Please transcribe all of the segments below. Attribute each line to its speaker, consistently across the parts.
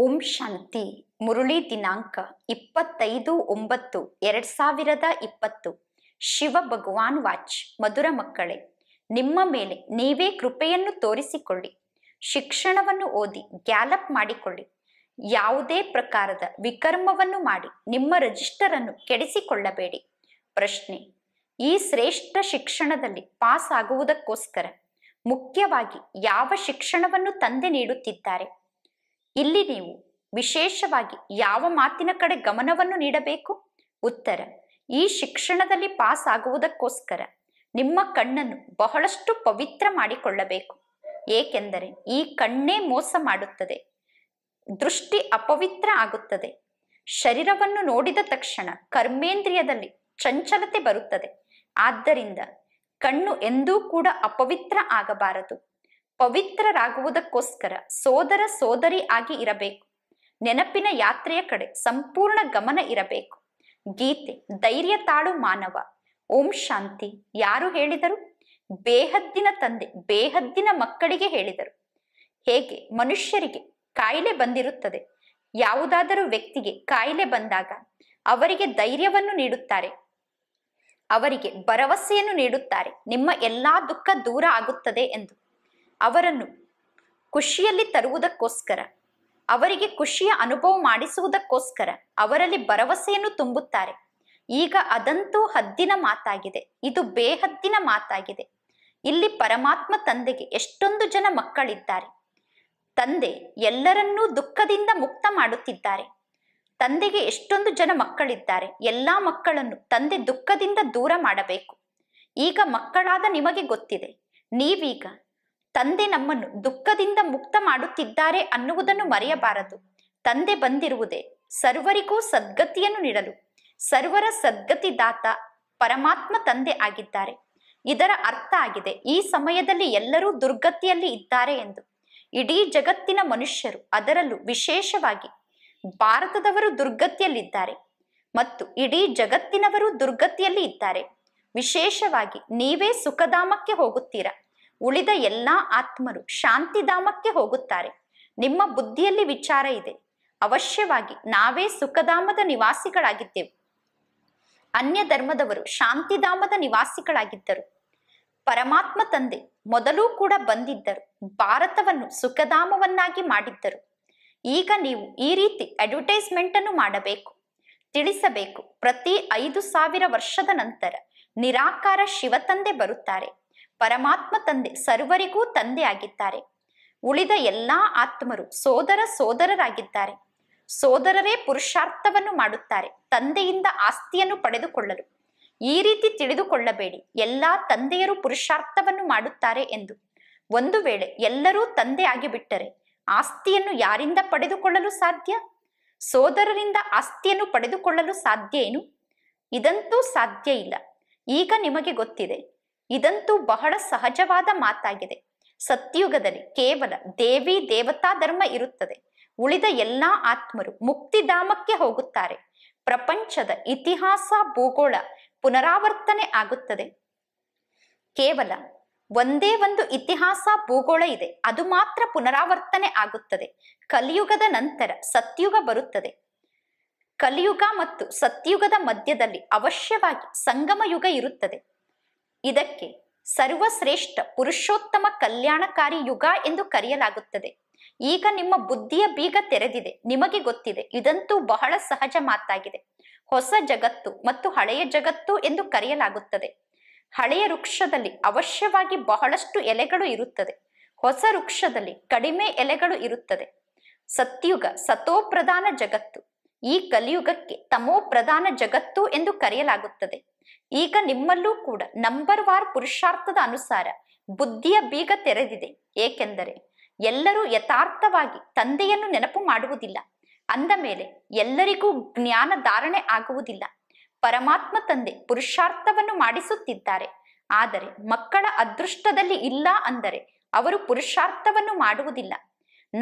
Speaker 1: ಓಂ ಶಾಂತಿ ಮುರುಳಿ ದಿನಾಂಕ ಇಪ್ಪತ್ತೈದು ಒಂಬತ್ತು ಎರಡ್ ಸಾವಿರದ ಇಪ್ಪತ್ತು ಶಿವ ಭಗವಾನ್ ವಾಚ್ ಮಧುರ ಮಕ್ಕಳೇ ನಿಮ್ಮ ಮೇಲೆ ನೀವೇ ಕೃಪೆಯನ್ನು ತೋರಿಸಿಕೊಳ್ಳಿ ಶಿಕ್ಷಣವನ್ನು ಓದಿ ಗ್ಯಾಲಪ್ ಮಾಡಿಕೊಳ್ಳಿ ಯಾವುದೇ ಪ್ರಕಾರದ ವಿಕರ್ಮವನ್ನು ಮಾಡಿ ನಿಮ್ಮ ರಿಜಿಸ್ಟರ್ ಅನ್ನು ಕೆಡಿಸಿಕೊಳ್ಳಬೇಡಿ ಪ್ರಶ್ನೆ ಈ ಶ್ರೇಷ್ಠ ಶಿಕ್ಷಣದಲ್ಲಿ ಪಾಸ್ ಆಗುವುದಕ್ಕೋಸ್ಕರ ಮುಖ್ಯವಾಗಿ ಯಾವ ಶಿಕ್ಷಣವನ್ನು ತಂದೆ ನೀಡುತ್ತಿದ್ದಾರೆ ಇಲ್ಲಿ ನೀವು ವಿಶೇಷವಾಗಿ ಯಾವ ಮಾತಿನ ಕಡೆ ಗಮನವನ್ನು ನೀಡಬೇಕು ಉತ್ತರ ಈ ಶಿಕ್ಷಣದಲ್ಲಿ ಪಾಸ್ ಆಗುವುದಕ್ಕೋಸ್ಕರ ನಿಮ್ಮ ಕಣ್ಣನ್ನು ಬಹಳಷ್ಟು ಪವಿತ್ರ ಮಾಡಿಕೊಳ್ಳಬೇಕು ಏಕೆಂದರೆ ಈ ಕಣ್ಣೇ ಮೋಸ ಮಾಡುತ್ತದೆ ದೃಷ್ಟಿ ಅಪವಿತ್ರ ಆಗುತ್ತದೆ ಶರೀರವನ್ನು ನೋಡಿದ ತಕ್ಷಣ ಕರ್ಮೇಂದ್ರಿಯದಲ್ಲಿ ಚಂಚಲತೆ ಬರುತ್ತದೆ ಆದ್ದರಿಂದ ಕಣ್ಣು ಎಂದೂ ಕೂಡ ಅಪವಿತ್ರ ಆಗಬಾರದು ಪವಿತ್ರರಾಗುವುದಕ್ಕೋಸ್ಕರ ಸೋದರ ಸೋದರಿ ಆಗಿ ಇರಬೇಕು ನೆನಪಿನ ಯಾತ್ರೆಯ ಕಡೆ ಸಂಪೂರ್ಣ ಗಮನ ಇರಬೇಕು ಗೀತೆ ಧೈರ್ಯ ತಾಳು ಮಾನವ ಓಂ ಶಾಂತಿ ಯಾರು ಹೇಳಿದರು ಬೇಹದ್ದಿನ ತಂದೆ ಬೇಹದ್ದಿನ ಮಕ್ಕಳಿಗೆ ಹೇಳಿದರು ಹೇಗೆ ಮನುಷ್ಯರಿಗೆ ಕಾಯಿಲೆ ಬಂದಿರುತ್ತದೆ ಯಾವುದಾದರೂ ವ್ಯಕ್ತಿಗೆ ಕಾಯಿಲೆ ಬಂದಾಗ ಅವರಿಗೆ ಧೈರ್ಯವನ್ನು ನೀಡುತ್ತಾರೆ ಅವರಿಗೆ ಭರವಸೆಯನ್ನು ನೀಡುತ್ತಾರೆ ನಿಮ್ಮ ಎಲ್ಲಾ ದುಃಖ ದೂರ ಆಗುತ್ತದೆ ಎಂದು ಅವರನ್ನು ಖುಷಿಯಲ್ಲಿ ತರುವುದಕ್ಕೋಸ್ಕರ ಅವರಿಗೆ ಖುಷಿಯ ಅನುಭವ ಮಾಡಿಸುವುದಕ್ಕೋಸ್ಕರ ಅವರಲ್ಲಿ ಭರವಸೆಯನ್ನು ತುಂಬುತ್ತಾರೆ ಈಗ ಅದಂತೂ ಹದ್ದಿನ ಮಾತಾಗಿದೆ ಇದು ಬೇಹದ್ದಿನ ಮಾತಾಗಿದೆ ಇಲ್ಲಿ ಪರಮಾತ್ಮ ತಂದೆಗೆ ಎಷ್ಟೊಂದು ಜನ ಮಕ್ಕಳಿದ್ದಾರೆ ತಂದೆ ಎಲ್ಲರನ್ನೂ ದುಃಖದಿಂದ ಮುಕ್ತ ಮಾಡುತ್ತಿದ್ದಾರೆ ತಂದೆಗೆ ಎಷ್ಟೊಂದು ಜನ ಮಕ್ಕಳಿದ್ದಾರೆ ಎಲ್ಲಾ ಮಕ್ಕಳನ್ನು ತಂದೆ ದುಃಖದಿಂದ ದೂರ ಮಾಡಬೇಕು ಈಗ ಮಕ್ಕಳಾದ ನಿಮಗೆ ಗೊತ್ತಿದೆ ನೀವೀಗ ತಂದೆ ನಮ್ಮನ್ನು ದುಃಖದಿಂದ ಮುಕ್ತ ಮಾಡುತ್ತಿದ್ದಾರೆ ಅನ್ನುವುದನ್ನು ಮರೆಯಬಾರದು ತಂದೆ ಬಂದಿರುವುದೇ ಸರ್ವರಿಗೂ ಸದ್ಗತಿಯನ್ನು ನೀಡಲು ಸರ್ವರ ಸದ್ಗತಿದಾತ ಪರಮಾತ್ಮ ತಂದೆ ಆಗಿದ್ದಾರೆ ಇದರ ಅರ್ಥ ಆಗಿದೆ ಈ ಸಮಯದಲ್ಲಿ ಎಲ್ಲರೂ ದುರ್ಗತಿಯಲ್ಲಿ ಇದ್ದಾರೆ ಎಂದು ಇಡೀ ಜಗತ್ತಿನ ಮನುಷ್ಯರು ಅದರಲ್ಲೂ ವಿಶೇಷವಾಗಿ ಭಾರತದವರು ದುರ್ಗತಿಯಲ್ಲಿದ್ದಾರೆ ಮತ್ತು ಇಡೀ ಜಗತ್ತಿನವರು ದುರ್ಗತಿಯಲ್ಲಿ ಇದ್ದಾರೆ ವಿಶೇಷವಾಗಿ ನೀವೇ ಸುಖಧಾಮಕ್ಕೆ ಹೋಗುತ್ತೀರಾ ಉಳಿದ ಎಲ್ಲಾ ಆತ್ಮರು ಶಾಂತಿಧಾಮಕ್ಕೆ ಹೋಗುತ್ತಾರೆ ನಿಮ್ಮ ಬುದ್ಧಿಯಲ್ಲಿ ವಿಚಾರ ಇದೆ ಅವಶ್ಯವಾಗಿ ನಾವೇ ಸುಖಧಾಮದ ನಿವಾಸಿಗಳಾಗಿದ್ದೆವು ಅನ್ಯ ಧರ್ಮದವರು ಶಾಂತಿಧಾಮದ ನಿವಾಸಿಗಳಾಗಿದ್ದರು ಪರಮಾತ್ಮ ತಂದೆ ಮೊದಲೂ ಕೂಡ ಬಂದಿದ್ದರು ಭಾರತವನ್ನು ಸುಖಧಾಮವನ್ನಾಗಿ ಮಾಡಿದ್ದರು ಈಗ ನೀವು ಈ ರೀತಿ ಅಡ್ವರ್ಟೈಸ್ಮೆಂಟ್ ಅನ್ನು ಮಾಡಬೇಕು ತಿಳಿಸಬೇಕು ಪ್ರತಿ ಐದು ಸಾವಿರ ವರ್ಷದ ನಂತರ ನಿರಾಕಾರ ಶಿವತಂದೆ ಬರುತ್ತಾರೆ ಪರಮಾತ್ಮ ತಂದೆ ಸರ್ವರಿಗೂ ತಂದೆ ಆಗಿದ್ದಾರೆ ಉಳಿದ ಎಲ್ಲಾ ಆತ್ಮರು ಸೋದರ ಸೋದರರಾಗಿದ್ದಾರೆ ಸೋದರರೇ ಪುರುಷಾರ್ಥವನ್ನು ಮಾಡುತ್ತಾರೆ ತಂದೆಯಿಂದ ಆಸ್ತಿಯನ್ನು ಪಡೆದುಕೊಳ್ಳಲು ಈ ರೀತಿ ತಿಳಿದುಕೊಳ್ಳಬೇಡಿ ಎಲ್ಲಾ ತಂದೆಯರು ಪುರುಷಾರ್ಥವನ್ನು ಮಾಡುತ್ತಾರೆ ಎಂದು ಒಂದು ವೇಳೆ ಎಲ್ಲರೂ ತಂದೆ ಆಗಿಬಿಟ್ಟರೆ ಆಸ್ತಿಯನ್ನು ಯಾರಿಂದ ಪಡೆದುಕೊಳ್ಳಲು ಸಾಧ್ಯ ಸೋದರರಿಂದ ಆಸ್ತಿಯನ್ನು ಪಡೆದುಕೊಳ್ಳಲು ಸಾಧ್ಯ ಏನು ಇದಂತೂ ಸಾಧ್ಯ ಇಲ್ಲ ಈಗ ನಿಮಗೆ ಗೊತ್ತಿದೆ ಇದಂತೂ ಬಹಳ ಸಹಜವಾದ ಮಾತಾಗಿದೆ ಸತ್ಯುಗದಲ್ಲಿ ಕೇವಲ ದೇವಿ ದೇವತಾ ಧರ್ಮ ಇರುತ್ತದೆ ಉಳಿದ ಎಲ್ಲಾ ಆತ್ಮರು ಮುಕ್ತಿಧಾಮಕ್ಕೆ ಹೋಗುತ್ತಾರೆ ಪ್ರಪಂಚದ ಇತಿಹಾಸ ಭೂಗೋಳ ಪುನರಾವರ್ತನೆ ಆಗುತ್ತದೆ ಕೇವಲ ಒಂದೇ ಒಂದು ಇತಿಹಾಸ ಭೂಗೋಳ ಇದೆ ಅದು ಮಾತ್ರ ಪುನರಾವರ್ತನೆ ಆಗುತ್ತದೆ ಕಲಿಯುಗದ ನಂತರ ಸತ್ಯುಗ ಬರುತ್ತದೆ ಕಲಿಯುಗ ಮತ್ತು ಸತ್ಯುಗದ ಮಧ್ಯದಲ್ಲಿ ಅವಶ್ಯವಾಗಿ ಸಂಗಮ ಯುಗ ಇರುತ್ತದೆ ಇದಕ್ಕೆ ಸರ್ವಶ್ರೇಷ್ಠ ಪುರುಷೋತ್ತಮ ಕಲ್ಯಾಣಕಾರಿ ಯುಗ ಎಂದು ಕರೆಯಲಾಗುತ್ತದೆ ಈಗ ನಿಮ್ಮ ಬುದ್ಧಿಯ ಬೀಗ ತೆರೆದಿದೆ ನಿಮಗೆ ಗೊತ್ತಿದೆ ಇದಂತೂ ಬಹಳ ಸಹಜ ಮಾತಾಗಿದೆ ಹೊಸ ಜಗತ್ತು ಮತ್ತು ಹಳೆಯ ಜಗತ್ತು ಎಂದು ಕರೆಯಲಾಗುತ್ತದೆ ಹಳೆಯ ವೃಕ್ಷದಲ್ಲಿ ಅವಶ್ಯವಾಗಿ ಬಹಳಷ್ಟು ಎಲೆಗಳು ಇರುತ್ತದೆ ಹೊಸ ವೃಕ್ಷದಲ್ಲಿ ಕಡಿಮೆ ಎಲೆಗಳು ಇರುತ್ತದೆ ಸತ್ಯುಗ ಸತೋಪ್ರಧಾನ ಜಗತ್ತು ಈ ಕಲಿಯುಗಕ್ಕೆ ತಮೋ ಪ್ರಧಾನ ಜಗತ್ತು ಎಂದು ಕರೆಯಲಾಗುತ್ತದೆ ಈಗ ನಿಮ್ಮಲ್ಲೂ ಕೂಡ ನಂಬರ್ ವಾರ್ ಪುರುಷಾರ್ಥದ ಅನುಸಾರ ಬುದ್ಧಿಯ ಬೀಗ ತೆರೆದಿದೆ ಏಕೆಂದರೆ ಎಲ್ಲರೂ ಯಥಾರ್ಥವಾಗಿ ತಂದೆಯನ್ನು ನೆನಪು ಮಾಡುವುದಿಲ್ಲ ಅಂದ ಮೇಲೆ ಎಲ್ಲರಿಗೂ ಜ್ಞಾನ ಧಾರಣೆ ಆಗುವುದಿಲ್ಲ ಪರಮಾತ್ಮ ತಂದೆ ಪುರುಷಾರ್ಥವನ್ನು ಮಾಡಿಸುತ್ತಿದ್ದಾರೆ ಆದರೆ ಮಕ್ಕಳ ಅದೃಷ್ಟದಲ್ಲಿ ಇಲ್ಲ ಅಂದರೆ ಅವರು ಪುರುಷಾರ್ಥವನ್ನು ಮಾಡುವುದಿಲ್ಲ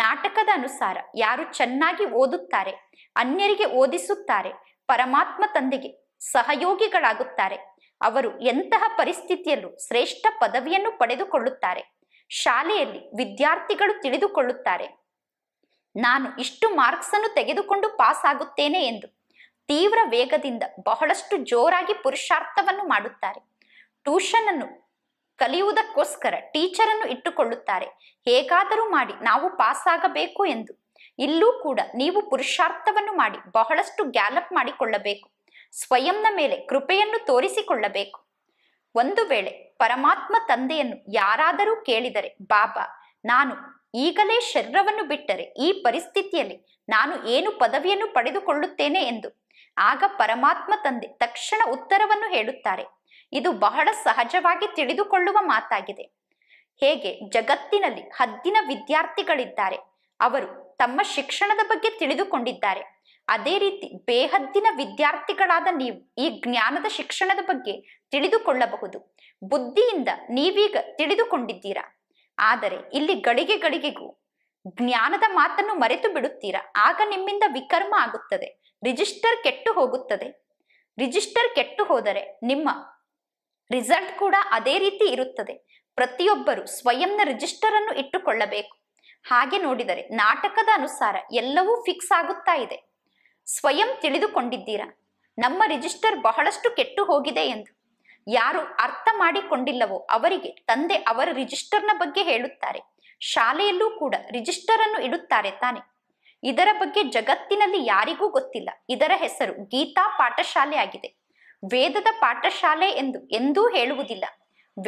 Speaker 1: ನಾಟಕದ ಅನುಸಾರ ಯಾರು ಚೆನ್ನಾಗಿ ಓದುತ್ತಾರೆ ಅನ್ಯರಿಗೆ ಓದಿಸುತ್ತಾರೆ ಪರಮಾತ್ಮ ತಂದೆಗೆ ಸಹಯೋಗಿಗಳಾಗುತ್ತಾರೆ ಅವರು ಎಂತಹ ಪರಿಸ್ಥಿತಿಯಲ್ಲೂ ಶ್ರೇಷ್ಠ ಪದವಿಯನ್ನು ಪಡೆದುಕೊಳ್ಳುತ್ತಾರೆ ಶಾಲೆಯಲ್ಲಿ ವಿದ್ಯಾರ್ಥಿಗಳು ತಿಳಿದುಕೊಳ್ಳುತ್ತಾರೆ ನಾನು ಇಷ್ಟು ಮಾರ್ಕ್ಸ್ ಅನ್ನು ತೆಗೆದುಕೊಂಡು ಪಾಸ್ ಆಗುತ್ತೇನೆ ಎಂದು ತೀವ್ರ ವೇಗದಿಂದ ಬಹಳಷ್ಟು ಜೋರಾಗಿ ಪುರುಷಾರ್ಥವನ್ನು ಮಾಡುತ್ತಾರೆ ಟ್ಯೂಷನ್ ಅನ್ನು ಕಲಿಯುವುದಕ್ಕೋಸ್ಕರ ಟೀಚರ್ ಅನ್ನು ಇಟ್ಟುಕೊಳ್ಳುತ್ತಾರೆ ಹೇಗಾದರೂ ಮಾಡಿ ನಾವು ಪಾಸ್ ಆಗಬೇಕು ಎಂದು ಇಲ್ಲೂ ಕೂಡ ನೀವು ಪುರುಷಾರ್ಥವನ್ನು ಮಾಡಿ ಬಹಳಷ್ಟು ಗ್ಯಾಲಪ್ ಮಾಡಿಕೊಳ್ಳಬೇಕು ಸ್ವಯಂನ ಮೇಲೆ ಕೃಪೆಯನ್ನು ತೋರಿಸಿಕೊಳ್ಳಬೇಕು ಒಂದು ವೇಳೆ ಪರಮಾತ್ಮ ತಂದೆಯನ್ನು ಯಾರಾದರೂ ಕೇಳಿದರೆ ಬಾಬಾ ನಾನು ಈಗಲೇ ಶರೀರವನ್ನು ಬಿಟ್ಟರೆ ಈ ಪರಿಸ್ಥಿತಿಯಲ್ಲಿ ನಾನು ಏನು ಪದವಿಯನ್ನು ಪಡೆದುಕೊಳ್ಳುತ್ತೇನೆ ಎಂದು ಆಗ ಪರಮಾತ್ಮ ತಂದೆ ತಕ್ಷಣ ಉತ್ತರವನ್ನು ಹೇಳುತ್ತಾರೆ ಇದು ಬಹಳ ಸಹಜವಾಗಿ ತಿಳಿದುಕೊಳ್ಳುವ ಮಾತಾಗಿದೆ ಹೇಗೆ ಜಗತ್ತಿನಲ್ಲಿ ಹದ್ದಿನ ವಿದ್ಯಾರ್ಥಿಗಳಿದ್ದಾರೆ ಅವರು ತಮ್ಮ ಶಿಕ್ಷಣದ ಬಗ್ಗೆ ತಿಳಿದುಕೊಂಡಿದ್ದಾರೆ ಅದೇ ರೀತಿ ಬೇಹದ್ದಿನ ವಿದ್ಯಾರ್ಥಿಗಳಾದ ನೀವು ಈ ಜ್ಞಾನದ ಶಿಕ್ಷಣದ ಬಗ್ಗೆ ತಿಳಿದುಕೊಳ್ಳಬಹುದು ಬುದ್ಧಿಯಿಂದ ನೀವೀಗ ತಿಳಿದುಕೊಂಡಿದ್ದೀರಾ ಆದರೆ ಇಲ್ಲಿ ಗಳಿಗೆ ಗಳಿಗೆಗೂ ಜ್ಞಾನದ ಮಾತನ್ನು ಮರೆತು ಬಿಡುತ್ತೀರಾ ಆಗ ನಿಮ್ಮಿಂದ ವಿಕರ್ಮ ಆಗುತ್ತದೆ ರಿಜಿಸ್ಟರ್ ಕೆಟ್ಟು ಹೋಗುತ್ತದೆ ರಿಜಿಸ್ಟರ್ ಕೆಟ್ಟು ಹೋದರೆ ನಿಮ್ಮ ರಿಸಲ್ಟ್ ಕೂಡ ಅದೇ ರೀತಿ ಇರುತ್ತದೆ ಪ್ರತಿಯೊಬ್ಬರು ಸ್ವಯಂನ ರಿಜಿಸ್ಟರ್ ಅನ್ನು ಇಟ್ಟುಕೊಳ್ಳಬೇಕು ಹಾಗೆ ನೋಡಿದರೆ ನಾಟಕದ ಅನುಸಾರ ಎಲ್ಲವೂ ಫಿಕ್ಸ್ ಆಗುತ್ತಾ ಇದೆ ಸ್ವಯಂ ತಿಳಿದುಕೊಂಡಿದ್ದೀರಾ ನಮ್ಮ ರಿಜಿಸ್ಟರ್ ಬಹಳಷ್ಟು ಕೆಟ್ಟು ಹೋಗಿದೆ ಎಂದು ಯಾರು ಅರ್ಥ ಮಾಡಿಕೊಂಡಿಲ್ಲವೋ ಅವರಿಗೆ ತಂದೆ ಅವರ ರಿಜಿಸ್ಟರ್ನ ಬಗ್ಗೆ ಹೇಳುತ್ತಾರೆ ಶಾಲೆಯಲ್ಲೂ ಕೂಡ ರಿಜಿಸ್ಟರ್ ಅನ್ನು ಇಡುತ್ತಾರೆ ತಾನೆ ಇದರ ಬಗ್ಗೆ ಜಗತ್ತಿನಲ್ಲಿ ಯಾರಿಗೂ ಗೊತ್ತಿಲ್ಲ ಇದರ ಹೆಸರು ಗೀತಾ ಪಾಠಶಾಲೆ ಆಗಿದೆ ವೇದದ ಪಾಠಶಾಲೆ ಎಂದು ಎಂದೂ ಹೇಳುವುದಿಲ್ಲ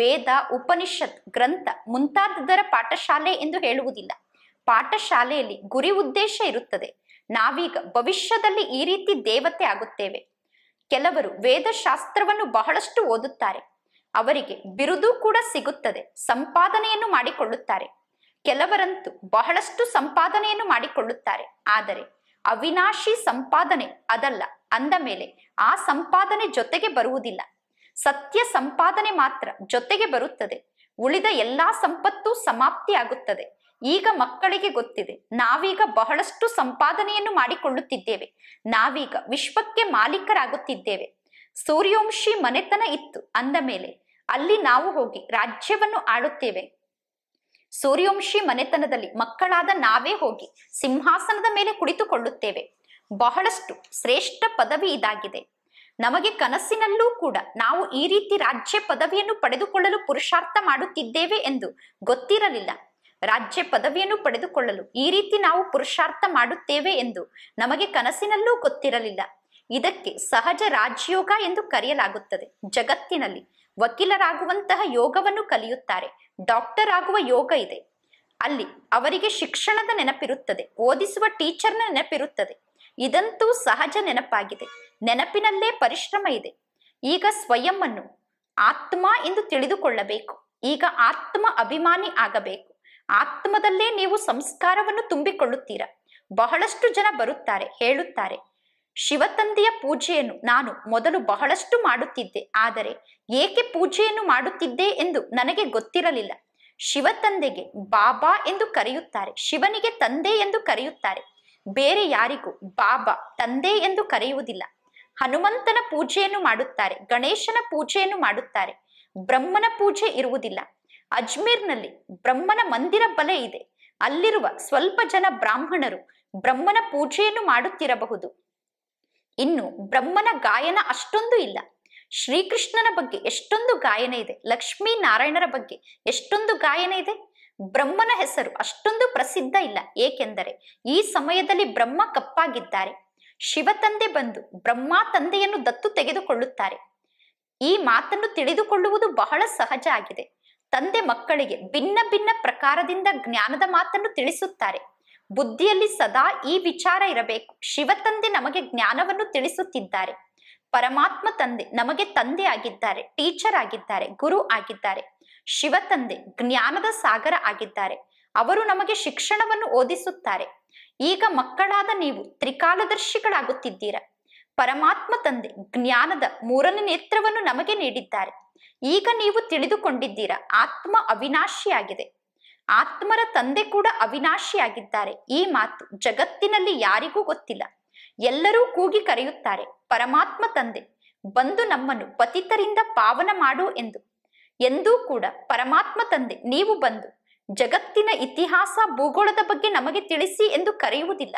Speaker 1: ವೇದ ಉಪನಿಷತ್ ಗ್ರಂಥ ಮುಂತಾದದರ ಪಾಠಶಾಲೆ ಎಂದು ಹೇಳುವುದಿಲ್ಲ ಪಾಠಶಾಲೆಯಲ್ಲಿ ಗುರಿ ಉದ್ದೇಶ ಇರುತ್ತದೆ ನಾವೀಗ ಭವಿಷ್ಯದಲ್ಲಿ ಈ ರೀತಿ ದೇವತೆ ಆಗುತ್ತೇವೆ ಕೆಲವರು ವೇದಶಾಸ್ತ್ರವನ್ನು ಬಹಳಷ್ಟು ಓದುತ್ತಾರೆ ಅವರಿಗೆ ಬಿರುದು ಕೂಡ ಸಿಗುತ್ತದೆ ಸಂಪಾದನೆಯನ್ನು ಮಾಡಿಕೊಳ್ಳುತ್ತಾರೆ ಕೆಲವರಂತೂ ಬಹಳಷ್ಟು ಸಂಪಾದನೆಯನ್ನು ಮಾಡಿಕೊಳ್ಳುತ್ತಾರೆ ಆದರೆ ಅವಿನಾಶಿ ಸಂಪಾದನೆ ಅದಲ್ಲ ಅಂದ ಮೇಲೆ ಆ ಸಂಪಾದನೆ ಜೊತೆಗೆ ಬರುವುದಿಲ್ಲ ಸತ್ಯ ಸಂಪಾದನೆ ಮಾತ್ರ ಜೊತೆಗೆ ಬರುತ್ತದೆ ಉಳಿದ ಎಲ್ಲಾ ಸಂಪತ್ತು ಸಮಾಪ್ತಿಯಾಗುತ್ತದೆ ಈಗ ಮಕ್ಕಳಿಗೆ ಗೊತ್ತಿದೆ ನಾವೀಗ ಬಹಳಷ್ಟು ಸಂಪಾದನೆಯನ್ನು ಮಾಡಿಕೊಳ್ಳುತ್ತಿದ್ದೇವೆ ನಾವೀಗ ವಿಶ್ವಕ್ಕೆ ಮಾಲೀಕರಾಗುತ್ತಿದ್ದೇವೆ ಸೂರ್ಯವಂಶಿ ಮನೆತನ ಇತ್ತು ಅಂದ ಮೇಲೆ ಅಲ್ಲಿ ನಾವು ಹೋಗಿ ರಾಜ್ಯವನ್ನು ಆಳುತ್ತೇವೆ ಸೂರ್ಯವಂಶಿ ಮನೆತನದಲ್ಲಿ ಮಕ್ಕಳಾದ ನಾವೇ ಹೋಗಿ ಸಿಂಹಾಸನದ ಮೇಲೆ ಕುಳಿತುಕೊಳ್ಳುತ್ತೇವೆ ಬಹಳಷ್ಟು ಶ್ರೇಷ್ಠ ಪದವಿ ಇದಾಗಿದೆ ನಮಗೆ ಕನಸಿನಲ್ಲೂ ಕೂಡ ನಾವು ಈ ರೀತಿ ರಾಜ್ಯ ಪದವಿಯನ್ನು ಪಡೆದುಕೊಳ್ಳಲು ಪುರುಷಾರ್ಥ ಮಾಡುತ್ತಿದ್ದೇವೆ ಎಂದು ಗೊತ್ತಿರಲಿಲ್ಲ ರಾಜ್ಯ ಪದವಿಯನ್ನು ಪಡೆದುಕೊಳ್ಳಲು ಈ ರೀತಿ ನಾವು ಪುರುಷಾರ್ಥ ಮಾಡುತ್ತೇವೆ ಎಂದು ನಮಗೆ ಕನಸಿನಲ್ಲೂ ಗೊತ್ತಿರಲಿಲ್ಲ ಇದಕ್ಕೆ ಸಹಜ ರಾಜ್ಯೋಗ ಎಂದು ಕರೆಯಲಾಗುತ್ತದೆ ಜಗತ್ತಿನಲ್ಲಿ ವಕೀಲರಾಗುವಂತಹ ಯೋಗವನ್ನು ಕಲಿಯುತ್ತಾರೆ ಡಾಕ್ಟರ್ ಆಗುವ ಯೋಗ ಇದೆ ಅಲ್ಲಿ ಅವರಿಗೆ ಶಿಕ್ಷಣದ ನೆನಪಿರುತ್ತದೆ ಓದಿಸುವ ಟೀಚರ್ನ ನೆನಪಿರುತ್ತದೆ ಇದಂತೂ ಸಹಜ ನೆನಪಾಗಿದೆ ನೆನಪಿನಲ್ಲೇ ಪರಿಶ್ರಮ ಇದೆ ಈಗ ಸ್ವಯಂ ಅನ್ನು ಆತ್ಮ ಎಂದು ತಿಳಿದುಕೊಳ್ಳಬೇಕು ಈಗ ಆತ್ಮ ಅಭಿಮಾನಿ ಆಗಬೇಕು ಆತ್ಮದಲ್ಲೇ ನೀವು ಸಂಸ್ಕಾರವನ್ನು ತುಂಬಿಕೊಳ್ಳುತ್ತೀರಾ ಬಹಳಷ್ಟು ಜನ ಬರುತ್ತಾರೆ ಹೇಳುತ್ತಾರೆ ಶಿವತಂದೆಯ ಪೂಜೆಯನ್ನು ನಾನು ಮೊದಲು ಬಹಳಷ್ಟು ಮಾಡುತ್ತಿದ್ದೆ ಆದರೆ ಏಕೆ ಪೂಜೆಯನ್ನು ಮಾಡುತ್ತಿದ್ದೆ ಎಂದು ನನಗೆ ಗೊತ್ತಿರಲಿಲ್ಲ ಶಿವತಂದೆಗೆ ಬಾಬಾ ಎಂದು ಕರೆಯುತ್ತಾರೆ ಶಿವನಿಗೆ ತಂದೆ ಎಂದು ಕರೆಯುತ್ತಾರೆ ಬೇರೆ ಯಾರಿಗೂ ಬಾಬಾ ತಂದೆ ಎಂದು ಕರೆಯುವುದಿಲ್ಲ ಹನುಮಂತನ ಪೂಜೆಯನ್ನು ಮಾಡುತ್ತಾರೆ ಗಣೇಶನ ಪೂಜೆಯನ್ನು ಮಾಡುತ್ತಾರೆ ಬ್ರಹ್ಮನ ಪೂಜೆ ಇರುವುದಿಲ್ಲ ಅಜ್ಮೀರ್ನಲ್ಲಿ ಬ್ರಹ್ಮನ ಮಂದಿರ ಬಲೆ ಇದೆ ಅಲ್ಲಿರುವ ಸ್ವಲ್ಪ ಜನ ಬ್ರಾಹ್ಮಣರು ಬ್ರಹ್ಮನ ಪೂಜೆಯನ್ನು ಮಾಡುತ್ತಿರಬಹುದು ಇನ್ನು ಬ್ರಹ್ಮನ ಗಾಯನ ಅಷ್ಟೊಂದು ಇಲ್ಲ ಶ್ರೀಕೃಷ್ಣನ ಬಗ್ಗೆ ಎಷ್ಟೊಂದು ಗಾಯನ ಇದೆ ಲಕ್ಷ್ಮೀ ನಾರಾಯಣರ ಬಗ್ಗೆ ಎಷ್ಟೊಂದು ಗಾಯನ ಇದೆ ಬ್ರಹ್ಮನ ಹೆಸರು ಅಷ್ಟೊಂದು ಪ್ರಸಿದ್ಧ ಇಲ್ಲ ಏಕೆಂದರೆ ಈ ಸಮಯದಲ್ಲಿ ಬ್ರಹ್ಮ ಕಪ್ಪಾಗಿದ್ದಾರೆ ಶಿವ ತಂದೆ ಬಂದು ಬ್ರಹ್ಮ ತಂದೆಯನ್ನು ದತ್ತು ತೆಗೆದುಕೊಳ್ಳುತ್ತಾರೆ ಈ ಮಾತನ್ನು ತಿಳಿದುಕೊಳ್ಳುವುದು ಬಹಳ ಸಹಜ ಆಗಿದೆ ತಂದೆ ಮಕ್ಕಳಿಗೆ ಭಿನ್ನ ಭಿನ್ನ ಪ್ರಕಾರದಿಂದ ಜ್ಞಾನದ ಮಾತನ್ನು ತಿಳಿಸುತ್ತಾರೆ ಬುದ್ಧಿಯಲ್ಲಿ ಸದಾ ಈ ವಿಚಾರ ಇರಬೇಕು ಶಿವ ತಂದೆ ನಮಗೆ ಜ್ಞಾನವನ್ನು ತಿಳಿಸುತ್ತಿದ್ದಾರೆ ಪರಮಾತ್ಮ ತಂದೆ ನಮಗೆ ತಂದೆ ಆಗಿದ್ದಾರೆ ಟೀಚರ್ ಆಗಿದ್ದಾರೆ ಗುರು ಆಗಿದ್ದಾರೆ ಶಿವ ತಂದೆ ಜ್ಞಾನದ ಸಾಗರ ಆಗಿದ್ದಾರೆ ಅವರು ನಮಗೆ ಶಿಕ್ಷಣವನ್ನು ಓದಿಸುತ್ತಾರೆ ಈಗ ಮಕ್ಕಳಾದ ನೀವು ತ್ರಿಕಾಲದರ್ಶಿಗಳಾಗುತ್ತಿದ್ದೀರಾ ಪರಮಾತ್ಮ ತಂದೆ ಜ್ಞಾನದ ಮೂರನೇ ನೇತ್ರವನ್ನು ನಮಗೆ ನೀಡಿದ್ದಾರೆ ಈಗ ನೀವು ತಿಳಿದುಕೊಂಡಿದ್ದೀರಾ ಆತ್ಮ ಅವಿನಾಶಿಯಾಗಿದೆ ಆತ್ಮರ ತಂದೆ ಕೂಡ ಅವಿನಾಶಿಯಾಗಿದ್ದಾರೆ ಈ ಮಾತು ಜಗತ್ತಿನಲ್ಲಿ ಯಾರಿಗೂ ಗೊತ್ತಿಲ್ಲ ಎಲ್ಲರೂ ಕೂಗಿ ಕರೆಯುತ್ತಾರೆ ಪರಮಾತ್ಮ ತಂದೆ ಬಂದು ನಮ್ಮನ್ನು ಪತಿತರಿಂದ ಪಾವನ ಮಾಡು ಎಂದು ಎಂದೂ ಕೂಡ ಪರಮಾತ್ಮ ತಂದೆ ನೀವು ಬಂದು ಜಗತ್ತಿನ ಇತಿಹಾಸ ಭೂಗೋಳದ ಬಗ್ಗೆ ನಮಗೆ ತಿಳಿಸಿ ಎಂದು ಕರೆಯುವುದಿಲ್ಲ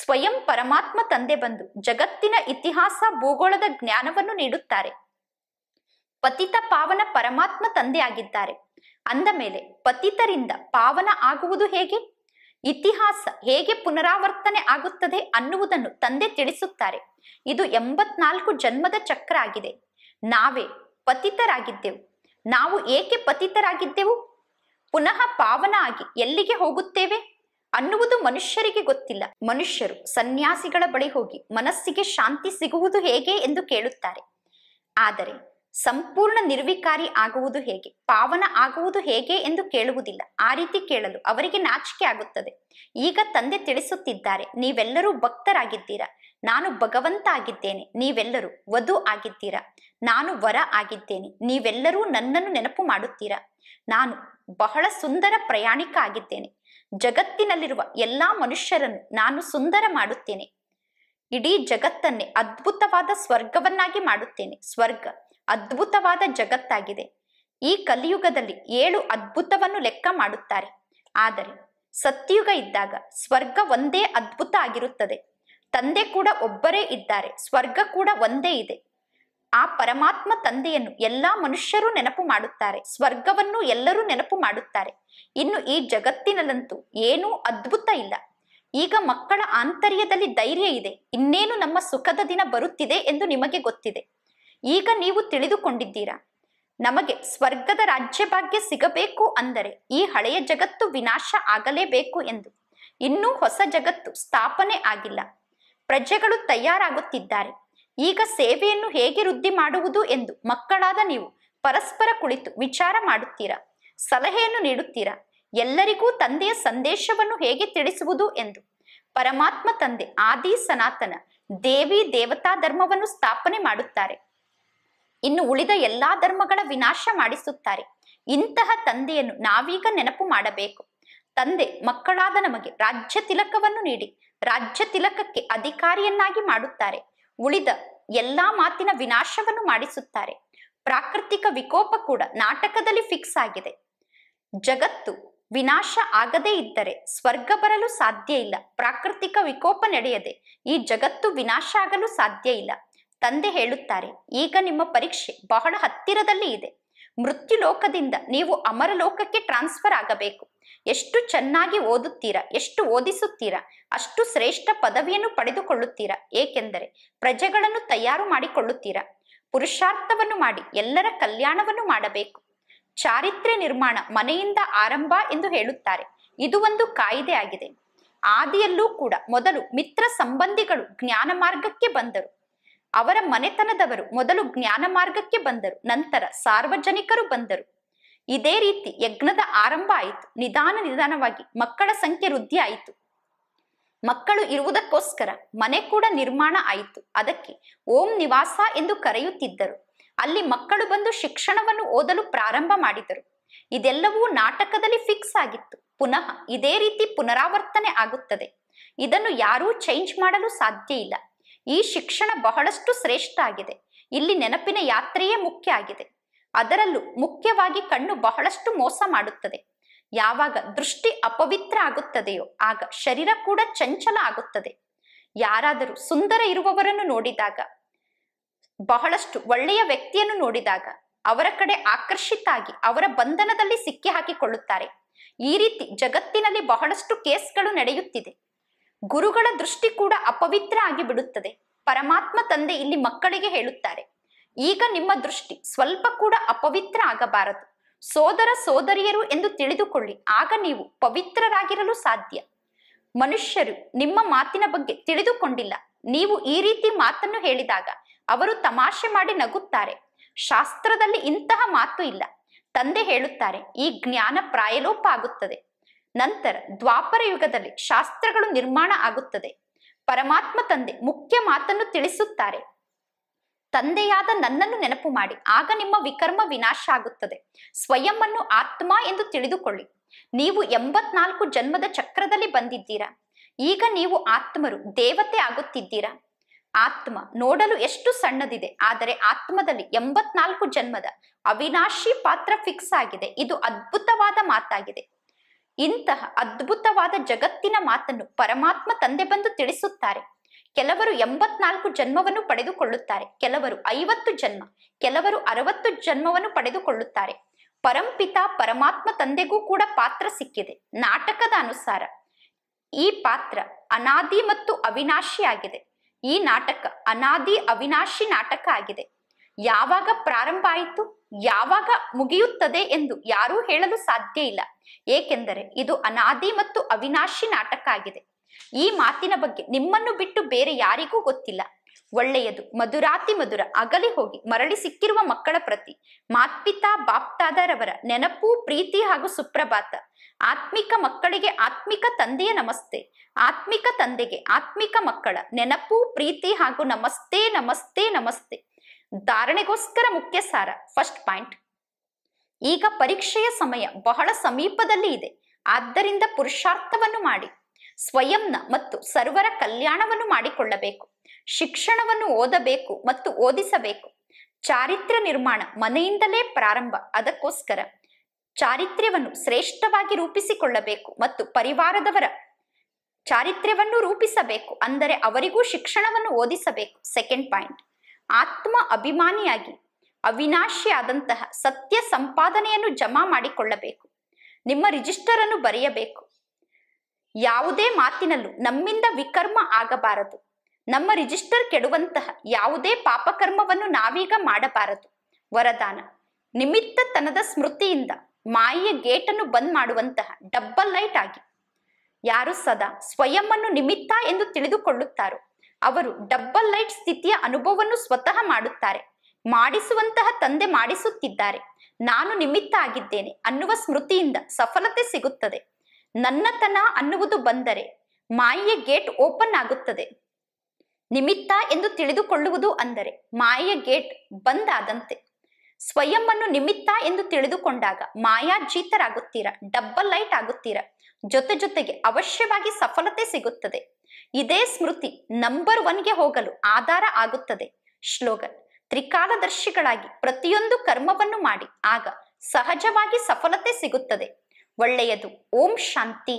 Speaker 1: ಸ್ವಯಂ ಪರಮಾತ್ಮ ತಂದೆ ಬಂದು ಜಗತ್ತಿನ ಇತಿಹಾಸ ಭೂಗೋಳದ ಜ್ಞಾನವನ್ನು ನೀಡುತ್ತಾರೆ ಪತಿತ ಪಾವನ ಪರಮಾತ್ಮ ತಂದೆಯಾಗಿದ್ದಾರೆ ಅಂದ ಮೇಲೆ ಪತಿತರಿಂದ ಪಾವನ ಆಗುವುದು ಹೇಗೆ ಇತಿಹಾಸ ಹೇಗೆ ಪುನರಾವರ್ತನೆ ಆಗುತ್ತದೆ ಅನ್ನುವುದನ್ನು ತಂದೆ ತಿಳಿಸುತ್ತಾರೆ ಇದು ಎಂಬತ್ನಾಲ್ಕು ಜನ್ಮದ ಚಕ್ರ ಆಗಿದೆ ನಾವೇ ಪತಿತರಾಗಿದ್ದೆವು ನಾವು ಏಕೆ ಪತಿತರಾಗಿದ್ದೆವು ಪುನಃ ಪಾವನ ಆಗಿ ಎಲ್ಲಿಗೆ ಹೋಗುತ್ತೇವೆ ಅನ್ನುವುದು ಮನುಷ್ಯರಿಗೆ ಗೊತ್ತಿಲ್ಲ ಮನುಷ್ಯರು ಸನ್ಯಾಸಿಗಳ ಬಳಿ ಹೋಗಿ ಮನಸ್ಸಿಗೆ ಶಾಂತಿ ಸಿಗುವುದು ಹೇಗೆ ಎಂದು ಕೇಳುತ್ತಾರೆ ಆದರೆ ಸಂಪೂರ್ಣ ನಿರ್ವಿಕಾರಿ ಆಗುವುದು ಹೇಗೆ ಪಾವನ ಆಗುವುದು ಹೇಗೆ ಎಂದು ಕೇಳುವುದಿಲ್ಲ ಆ ರೀತಿ ಕೇಳಲು ಅವರಿಗೆ ನಾಚಿಕೆ ಆಗುತ್ತದೆ ಈಗ ತಂದೆ ತಿಳಿಸುತ್ತಿದ್ದಾರೆ ನೀವೆಲ್ಲರೂ ಭಕ್ತರಾಗಿದ್ದೀರಾ ನಾನು ಭಗವಂತ ಆಗಿದ್ದೇನೆ ನೀವೆಲ್ಲರೂ ವಧು ಆಗಿದ್ದೀರಾ ನಾನು ವರ ಆಗಿದ್ದೇನೆ ನೀವೆಲ್ಲರೂ ನನ್ನನ್ನು ನೆನಪು ಮಾಡುತ್ತೀರಾ ನಾನು ಬಹಳ ಸುಂದರ ಪ್ರಯಾಣಿಕ ಆಗಿದ್ದೇನೆ ಜಗತ್ತಿನಲ್ಲಿರುವ ಎಲ್ಲಾ ಮನುಷ್ಯರನ್ನು ನಾನು ಸುಂದರ ಮಾಡುತ್ತೇನೆ ಇಡೀ ಜಗತ್ತನ್ನೇ ಅದ್ಭುತವಾದ ಸ್ವರ್ಗವನ್ನಾಗಿ ಮಾಡುತ್ತೇನೆ ಸ್ವರ್ಗ ಅದ್ಭುತವಾದ ಜಗತ್ತಾಗಿದೆ ಈ ಕಲಿಯುಗದಲ್ಲಿ ಏಳು ಅದ್ಭುತವನ್ನು ಲೆಕ್ಕ ಮಾಡುತ್ತಾರೆ ಆದರೆ ಸತ್ಯುಗ ಇದ್ದಾಗ ಸ್ವರ್ಗ ಒಂದೇ ಅದ್ಭುತ ಆಗಿರುತ್ತದೆ ತಂದೆ ಕೂಡ ಒಬ್ಬರೇ ಇದ್ದಾರೆ ಸ್ವರ್ಗ ಕೂಡ ಒಂದೇ ಇದೆ ಆ ಪರಮಾತ್ಮ ತಂದೆಯನ್ನು ಎಲ್ಲಾ ಮನುಷ್ಯರು ನೆನಪು ಮಾಡುತ್ತಾರೆ ಸ್ವರ್ಗವನ್ನು ಎಲ್ಲರೂ ನೆನಪು ಮಾಡುತ್ತಾರೆ ಇನ್ನು ಈ ಜಗತ್ತಿನಲ್ಲಂತೂ ಏನೂ ಅದ್ಭುತ ಇಲ್ಲ ಈಗ ಮಕ್ಕಳ ಆಂತರ್ಯದಲ್ಲಿ ಧೈರ್ಯ ಇದೆ ಇನ್ನೇನು ನಮ್ಮ ಸುಖದ ದಿನ ಬರುತ್ತಿದೆ ಎಂದು ನಿಮಗೆ ಗೊತ್ತಿದೆ ಈಗ ನೀವು ತಿಳಿದುಕೊಂಡಿದ್ದೀರಾ ನಮಗೆ ಸ್ವರ್ಗದ ರಾಜ್ಯ ಭಾಗ್ಯ ಸಿಗಬೇಕು ಅಂದರೆ ಈ ಹಳೆಯ ಜಗತ್ತು ವಿನಾಶ ಆಗಲೇಬೇಕು ಎಂದು ಇನ್ನೂ ಹೊಸ ಜಗತ್ತು ಸ್ಥಾಪನೆ ಆಗಿಲ್ಲ ಪ್ರಜೆಗಳು ತಯಾರಾಗುತ್ತಿದ್ದಾರೆ ಈಗ ಸೇವೆಯನ್ನು ಹೇಗೆ ವೃದ್ಧಿ ಮಾಡುವುದು ಎಂದು ಮಕ್ಕಳಾದ ನೀವು ಪರಸ್ಪರ ಕುಳಿತು ವಿಚಾರ ಮಾಡುತ್ತೀರಾ ಸಲಹೆಯನ್ನು ನೀಡುತ್ತೀರಾ ಎಲ್ಲರಿಗೂ ತಂದೆಯ ಸಂದೇಶವನ್ನು ಹೇಗೆ ತಿಳಿಸುವುದು ಎಂದು ಪರಮಾತ್ಮ ತಂದೆ ಆದಿ ಸನಾತನ ದೇವಿ ದೇವತಾ ಧರ್ಮವನ್ನು ಸ್ಥಾಪನೆ ಮಾಡುತ್ತಾರೆ ಇನ್ನು ಉಳಿದ ಎಲ್ಲಾ ಧರ್ಮಗಳ ವಿನಾಶ ಮಾಡಿಸುತ್ತಾರೆ ಇಂತಹ ತಂದೆಯನ್ನು ನಾವೀಗ ನೆನಪು ಮಾಡಬೇಕು ತಂದೆ ಮಕ್ಕಳಾದ ನಮಗೆ ರಾಜ್ಯ ತಿಲಕವನ್ನು ನೀಡಿ ರಾಜ್ಯ ತಿಲಕಕ್ಕೆ ಅಧಿಕಾರಿಯನ್ನಾಗಿ ಮಾಡುತ್ತಾರೆ ಉಳಿದ ಎಲ್ಲಾ ಮಾತಿನ ವಿನಾಶವನ್ನು ಮಾಡಿಸುತ್ತಾರೆ ಪ್ರಾಕೃತಿಕ ವಿಕೋಪ ಕೂಡ ನಾಟಕದಲ್ಲಿ ಫಿಕ್ಸ್ ಆಗಿದೆ ಜಗತ್ತು ವಿನಾಶ ಆಗದೇ ಇದ್ದರೆ ಸ್ವರ್ಗ ಬರಲು ಸಾಧ್ಯ ಇಲ್ಲ ಪ್ರಾಕೃತಿಕ ವಿಕೋಪ ನಡೆಯದೆ ಈ ಜಗತ್ತು ವಿನಾಶ ಆಗಲು ಸಾಧ್ಯ ಇಲ್ಲ ತಂದೆ ಹೇಳುತ್ತಾರೆ ಈಗ ನಿಮ್ಮ ಪರೀಕ್ಷೆ ಬಹಳ ಹತ್ತಿರದಲ್ಲಿ ಇದೆ ಮೃತ್ಯು ಲೋಕದಿಂದ ನೀವು ಅಮರಲೋಕಕ್ಕೆ ಟ್ರಾನ್ಸ್ಫರ್ ಆಗಬೇಕು ಎಷ್ಟು ಚೆನ್ನಾಗಿ ಓದುತ್ತೀರಾ ಎಷ್ಟು ಓದಿಸುತ್ತೀರಾ ಅಷ್ಟು ಶ್ರೇಷ್ಠ ಪದವಿಯನ್ನು ಪಡೆದುಕೊಳ್ಳುತ್ತೀರಾ ಏಕೆಂದರೆ ಪ್ರಜೆಗಳನ್ನು ತಯಾರು ಮಾಡಿಕೊಳ್ಳುತ್ತೀರಾ ಪುರುಷಾರ್ಥವನ್ನು ಮಾಡಿ ಎಲ್ಲರ ಕಲ್ಯಾಣವನ್ನು ಮಾಡಬೇಕು ಚಾರಿತ್ರ್ಯ ನಿರ್ಮಾಣ ಮನೆಯಿಂದ ಆರಂಭ ಎಂದು ಹೇಳುತ್ತಾರೆ ಇದು ಒಂದು ಕಾಯಿದೆ ಆಗಿದೆ ಆದಿಯಲ್ಲೂ ಕೂಡ ಮೊದಲು ಮಿತ್ರ ಸಂಬಂಧಿಗಳು ಜ್ಞಾನ ಮಾರ್ಗಕ್ಕೆ ಬಂದರು ಅವರ ಮನೆತನದವರು ಮೊದಲು ಜ್ಞಾನ ಮಾರ್ಗಕ್ಕೆ ಬಂದರು ನಂತರ ಸಾರ್ವಜನಿಕರು ಬಂದರು ಇದೇ ರೀತಿ ಯಜ್ಞದ ಆರಂಭ ಆಯಿತು ನಿಧಾನ ನಿಧಾನವಾಗಿ ಮಕ್ಕಳ ಸಂಖ್ಯೆ ವೃದ್ಧಿ ಆಯಿತು ಮಕ್ಕಳು ಇರುವುದಕ್ಕೋಸ್ಕರ ಮನೆ ಕೂಡ ನಿರ್ಮಾಣ ಆಯಿತು ಅದಕ್ಕೆ ಓಂ ನಿವಾಸ ಎಂದು ಕರೆಯುತ್ತಿದ್ದರು ಅಲ್ಲಿ ಮಕ್ಕಳು ಬಂದು ಶಿಕ್ಷಣವನ್ನು ಓದಲು ಪ್ರಾರಂಭ ಮಾಡಿದರು ಇದೆಲ್ಲವೂ ನಾಟಕದಲ್ಲಿ ಫಿಕ್ಸ್ ಆಗಿತ್ತು ಪುನಃ ಇದೇ ರೀತಿ ಪುನರಾವರ್ತನೆ ಆಗುತ್ತದೆ ಇದನ್ನು ಯಾರೂ ಚೇಂಜ್ ಮಾಡಲು ಸಾಧ್ಯ ಇಲ್ಲ ಈ ಶಿಕ್ಷಣ ಬಹಳಷ್ಟು ಶ್ರೇಷ್ಠ ಆಗಿದೆ ಇಲ್ಲಿ ನೆನಪಿನ ಯಾತ್ರೆಯೇ ಮುಖ್ಯ ಆಗಿದೆ ಅದರಲ್ಲೂ ಮುಖ್ಯವಾಗಿ ಕಣ್ಣು ಬಹಳಷ್ಟು ಮೋಸ ಮಾಡುತ್ತದೆ ಯಾವಾಗ ದೃಷ್ಟಿ ಅಪವಿತ್ರ ಆಗುತ್ತದೆಯೋ ಆಗ ಶರೀರ ಕೂಡ ಚಂಚಲ ಆಗುತ್ತದೆ ಯಾರಾದರೂ ಸುಂದರ ಇರುವವರನ್ನು ನೋಡಿದಾಗ ಬಹಳಷ್ಟು ಒಳ್ಳೆಯ ವ್ಯಕ್ತಿಯನ್ನು ನೋಡಿದಾಗ ಅವರ ಕಡೆ ಆಕರ್ಷಿತಾಗಿ ಅವರ ಬಂಧನದಲ್ಲಿ ಸಿಕ್ಕಿ ಹಾಕಿಕೊಳ್ಳುತ್ತಾರೆ ಈ ರೀತಿ ಜಗತ್ತಿನಲ್ಲಿ ಬಹಳಷ್ಟು ಕೇಸ್ಗಳು ನಡೆಯುತ್ತಿದೆ ಗುರುಗಳ ದೃಷ್ಟಿ ಕೂಡ ಅಪವಿತ್ರ ಆಗಿ ಬಿಡುತ್ತದೆ ಪರಮಾತ್ಮ ತಂದೆ ಇಲ್ಲಿ ಮಕ್ಕಳಿಗೆ ಹೇಳುತ್ತಾರೆ ಈಗ ನಿಮ್ಮ ದೃಷ್ಟಿ ಸ್ವಲ್ಪ ಕೂಡ ಅಪವಿತ್ರ ಆಗಬಾರದು ಸೋದರ ಸೋದರಿಯರು ಎಂದು ತಿಳಿದುಕೊಳ್ಳಿ ಆಗ ನೀವು ಪವಿತ್ರರಾಗಿರಲು ಸಾಧ್ಯ ಮನುಷ್ಯರು ನಿಮ್ಮ ಮಾತಿನ ಬಗ್ಗೆ ತಿಳಿದುಕೊಂಡಿಲ್ಲ ನೀವು ಈ ರೀತಿ ಮಾತನ್ನು ಹೇಳಿದಾಗ ಅವರು ತಮಾಷೆ ಮಾಡಿ ನಗುತ್ತಾರೆ ಶಾಸ್ತ್ರದಲ್ಲಿ ಇಂತಹ ಮಾತು ಇಲ್ಲ ತಂದೆ ಹೇಳುತ್ತಾರೆ ಈ ಜ್ಞಾನ ಪ್ರಾಯಲೋಪ ಆಗುತ್ತದೆ ನಂತರ ದ್ವಾಪರ ಯುಗದಲ್ಲಿ ಶಾಸ್ತ್ರಗಳು ನಿರ್ಮಾಣ ಆಗುತ್ತದೆ ಪರಮಾತ್ಮ ತಂದೆ ಮುಖ್ಯ ಮಾತನ್ನು ತಿಳಿಸುತ್ತಾರೆ ತಂದೆಯಾದ ನನ್ನನ್ನು ನೆನಪು ಮಾಡಿ ಆಗ ನಿಮ್ಮ ವಿಕರ್ಮ ವಿನಾಶ ಆಗುತ್ತದೆ ಸ್ವಯಂ ಆತ್ಮ ಎಂದು ತಿಳಿದುಕೊಳ್ಳಿ ನೀವು ಎಂಬತ್ನಾಲ್ಕು ಜನ್ಮದ ಚಕ್ರದಲ್ಲಿ ಬಂದಿದ್ದೀರಾ ಈಗ ನೀವು ಆತ್ಮರು ದೇವತೆ ಆಗುತ್ತಿದ್ದೀರಾ ಆತ್ಮ ನೋಡಲು ಎಷ್ಟು ಸಣ್ಣದಿದೆ ಆದರೆ ಆತ್ಮದಲ್ಲಿ ಎಂಬತ್ನಾಲ್ಕು ಜನ್ಮದ ಅವಿನಾಶಿ ಪಾತ್ರ ಫಿಕ್ಸ್ ಆಗಿದೆ ಇದು ಅದ್ಭುತವಾದ ಮಾತಾಗಿದೆ ಇಂತಹ ಅದ್ಭುತವಾದ ಜಗತ್ತಿನ ಮಾತನ್ನು ಪರಮಾತ್ಮ ತಂದೆ ಬಂದು ತಿಳಿಸುತ್ತಾರೆ ಕೆಲವರು ಎಂಬತ್ನಾಲ್ಕು ಜನ್ಮವನ್ನು ಪಡೆದುಕೊಳ್ಳುತ್ತಾರೆ ಕೆಲವರು ಐವತ್ತು ಜನ್ಮ ಕೆಲವರು ಅರವತ್ತು ಜನ್ಮವನ್ನು ಪಡೆದುಕೊಳ್ಳುತ್ತಾರೆ ಪರಂಪಿತ ಪರಮಾತ್ಮ ತಂದೆಗೂ ಕೂಡ ಪಾತ್ರ ಸಿಕ್ಕಿದೆ ನಾಟಕದ ಅನುಸಾರ ಈ ಪಾತ್ರ ಅನಾದಿ ಮತ್ತು ಅವಿನಾಶಿ ಆಗಿದೆ ಈ ನಾಟಕ ಅನಾದಿ ಅವಿನಾಶಿ ನಾಟಕ ಆಗಿದೆ ಯಾವಾಗ ಪ್ರಾರಂಭ ಆಯಿತು ಯಾವಾಗ ಮುಗಿಯುತ್ತದೆ ಎಂದು ಯಾರೂ ಹೇಳಲು ಸಾಧ್ಯ ಇಲ್ಲ ಏಕೆಂದರೆ ಇದು ಅನಾದಿ ಮತ್ತು ಅವಿನಾಶಿ ನಾಟಕ ಆಗಿದೆ ಈ ಮಾತಿನ ಬಗ್ಗೆ ನಿಮ್ಮನ್ನು ಬಿಟ್ಟು ಬೇರೆ ಯಾರಿಗೂ ಗೊತ್ತಿಲ್ಲ ಒಳ್ಳೆಯದು ಮಧುರಾತಿ ಮಧುರ ಅಗಲಿ ಹೋಗಿ ಮರಳಿ ಸಿಕ್ಕಿರುವ ಮಕ್ಕಳ ಪ್ರತಿ ಮಾತ್ಪಿತಾ ಬಾಪ್ತಾದರವರ ನೆನಪು ಪ್ರೀತಿ ಹಾಗೂ ಸುಪ್ರಭಾತ ಆತ್ಮಿಕ ಮಕ್ಕಳಿಗೆ ಆತ್ಮಿಕ ತಂದೆಯ ನಮಸ್ತೆ ಆತ್ಮಿಕ ತಂದೆಗೆ ಆತ್ಮಿಕ ಮಕ್ಕಳ ನೆನಪು ಪ್ರೀತಿ ಹಾಗೂ ನಮಸ್ತೆ ನಮಸ್ತೆ ನಮಸ್ತೆ ಧಾರಣೆಗೋಸ್ಕರ ಮುಖ್ಯ ಸಾರ ಫಸ್ಟ್ ಪಾಯಿಂಟ್ ಈಗ ಪರೀಕ್ಷೆಯ ಸಮಯ ಬಹಳ ಸಮೀಪದಲ್ಲಿ ಇದೆ ಆದ್ದರಿಂದ ಪುರುಷಾರ್ಥವನ್ನು ಮಾಡಿ ಸ್ವಯಂನ ಮತ್ತು ಸರ್ವರ ಕಲ್ಯಾಣವನ್ನು ಮಾಡಿಕೊಳ್ಳಬೇಕು ಶಿಕ್ಷಣವನ್ನು ಓದಬೇಕು ಮತ್ತು ಓದಿಸಬೇಕು ಚಾರಿತ್ರ್ಯ ನಿರ್ಮಾಣ ಮನೆಯಿಂದಲೇ ಪ್ರಾರಂಭ ಅದಕ್ಕೋಸ್ಕರ ಚಾರಿತ್ರ್ಯವನ್ನು ಶ್ರೇಷ್ಠವಾಗಿ ರೂಪಿಸಿಕೊಳ್ಳಬೇಕು ಮತ್ತು ಪರಿವಾರದವರ ಚಾರಿತ್ರ್ಯವನ್ನು ರೂಪಿಸಬೇಕು ಅಂದರೆ ಅವರಿಗೂ ಶಿಕ್ಷಣವನ್ನು ಓದಿಸಬೇಕು ಸೆಕೆಂಡ್ ಪಾಯಿಂಟ್ ಆತ್ಮ ಅಭಿಮಾನಿಯಾಗಿ ಅವಿನಾಶಿಯಾದಂತಹ ಸತ್ಯ ಸಂಪಾದನೆಯನ್ನು ಜಮಾ ಮಾಡಿಕೊಳ್ಳಬೇಕು ನಿಮ್ಮ ರಿಜಿಸ್ಟರ್ ಅನ್ನು ಬರೆಯಬೇಕು ಯಾವುದೇ ಮಾತಿನಲ್ಲೂ ನಮ್ಮಿಂದ ವಿಕರ್ಮ ಆಗಬಾರದು ನಮ್ಮ ರಿಜಿಸ್ಟರ್ ಕೆಡುವಂತಹ ಯಾವುದೇ ಪಾಪಕರ್ಮವನ್ನು ನಾವೀಗ ಮಾಡಬಾರದು ವರದಾನ ನಿಮಿತ್ತ ತನದ ಸ್ಮೃತಿಯಿಂದ ಮಾಯೆಯ ಗೇಟನ್ನು ಬಂದ್ ಮಾಡುವಂತಹ ಡಬ್ಬಲ್ ಲೈಟ್ ಆಗಿ ಯಾರು ಸದಾ ಅನ್ನು ನಿಮಿತ್ತ ಎಂದು ತಿಳಿದುಕೊಳ್ಳುತ್ತಾರೋ ಅವರು ಡಬ್ಬಲ್ ಲೈಟ್ ಸ್ಥಿತಿಯ ಅನುಭವವನ್ನು ಸ್ವತಃ ಮಾಡುತ್ತಾರೆ ಮಾಡಿಸುವಂತಹ ತಂದೆ ಮಾಡಿಸುತ್ತಿದ್ದಾರೆ ನಾನು ನಿಮಿತ್ತ ಆಗಿದ್ದೇನೆ ಅನ್ನುವ ಸ್ಮೃತಿಯಿಂದ ಸಫಲತೆ ಸಿಗುತ್ತದೆ ನನ್ನತನ ಅನ್ನುವುದು ಬಂದರೆ ಮಾಯೆಯ ಗೇಟ್ ಓಪನ್ ಆಗುತ್ತದೆ ನಿಮಿತ್ತ ಎಂದು ತಿಳಿದುಕೊಳ್ಳುವುದು ಅಂದರೆ ಮಾಯ ಗೇಟ್ ಆದಂತೆ ಸ್ವಯಂ ನಿಮಿತ್ತ ಎಂದು ತಿಳಿದುಕೊಂಡಾಗ ಮಾಯಾಜೀತರಾಗುತ್ತೀರಾ ಡಬ್ಬಲ್ ಲೈಟ್ ಆಗುತ್ತೀರಾ ಜೊತೆ ಜೊತೆಗೆ ಅವಶ್ಯವಾಗಿ ಸಫಲತೆ ಸಿಗುತ್ತದೆ ಇದೇ ಸ್ಮೃತಿ ನಂಬರ್ ಒನ್ಗೆ ಹೋಗಲು ಆಧಾರ ಆಗುತ್ತದೆ ಶ್ಲೋಗನ್ ತ್ರಿಕಾಲದರ್ಶಿಗಳಾಗಿ ಪ್ರತಿಯೊಂದು ಕರ್ಮವನ್ನು ಮಾಡಿ ಆಗ ಸಹಜವಾಗಿ ಸಫಲತೆ ಸಿಗುತ್ತದೆ ಒಳ್ಳೆಯದು ಓಂ ಶಾಂತಿ